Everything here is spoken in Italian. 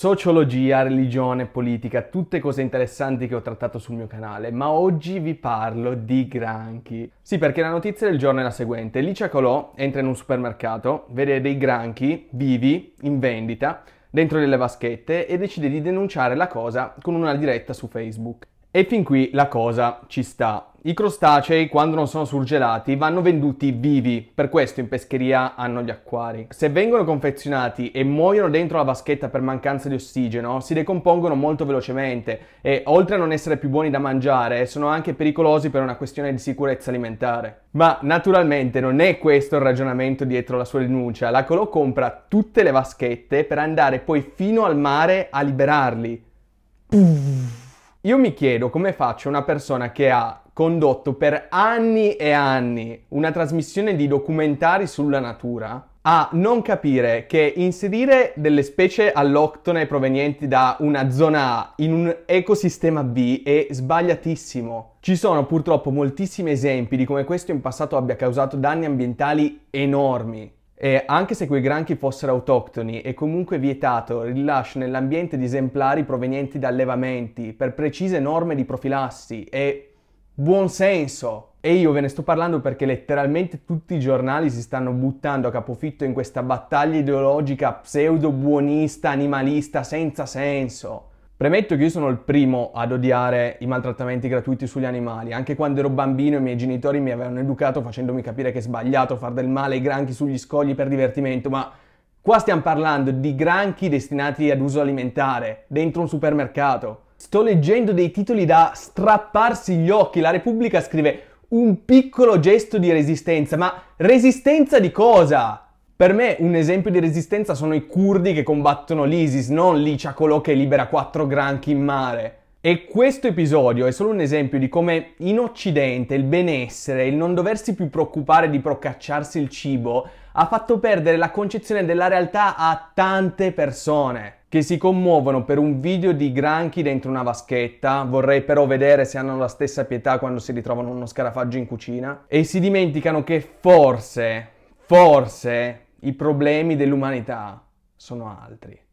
Sociologia, religione, politica, tutte cose interessanti che ho trattato sul mio canale, ma oggi vi parlo di granchi. Sì, perché la notizia del giorno è la seguente. Licia Colò entra in un supermercato, vede dei granchi vivi, in vendita, dentro delle vaschette e decide di denunciare la cosa con una diretta su Facebook. E fin qui la cosa ci sta, i crostacei, quando non sono surgelati, vanno venduti vivi, per questo in pescheria hanno gli acquari. Se vengono confezionati e muoiono dentro la vaschetta per mancanza di ossigeno, si decompongono molto velocemente e, oltre a non essere più buoni da mangiare, sono anche pericolosi per una questione di sicurezza alimentare. Ma naturalmente non è questo il ragionamento dietro la sua denuncia. La Colò compra tutte le vaschette per andare poi fino al mare a liberarli. Puff. Io mi chiedo come faccia una persona che ha condotto per anni e anni una trasmissione di documentari sulla natura, a non capire che inserire delle specie alloctone provenienti da una zona A in un ecosistema B è sbagliatissimo. Ci sono purtroppo moltissimi esempi di come questo in passato abbia causato danni ambientali enormi. E anche se quei granchi fossero autoctoni, è comunque vietato il rilascio nell'ambiente di esemplari provenienti da allevamenti per precise norme di profilassi e buon senso. E io ve ne sto parlando perché letteralmente tutti i giornali si stanno buttando a capofitto in questa battaglia ideologica pseudo-buonista, animalista, senza senso. Premetto che io sono il primo ad odiare i maltrattamenti gratuiti sugli animali. Anche quando ero bambino i miei genitori mi avevano educato facendomi capire che è sbagliato far del male ai granchi sugli scogli per divertimento, ma qua stiamo parlando di granchi destinati ad uso alimentare, dentro un supermercato. Sto leggendo dei titoli da strapparsi gli occhi. La Repubblica scrive un piccolo gesto di resistenza, ma resistenza di cosa? Per me un esempio di resistenza sono i curdi che combattono l'ISIS, non l'Iciacolo che libera quattro granchi in mare. E questo episodio è solo un esempio di come in Occidente il benessere, il non doversi più preoccupare di procacciarsi il cibo, ha fatto perdere la concezione della realtà a tante persone che si commuovono per un video di granchi dentro una vaschetta, vorrei però vedere se hanno la stessa pietà quando si ritrovano uno scarafaggio in cucina, e si dimenticano che forse, forse, i problemi dell'umanità sono altri.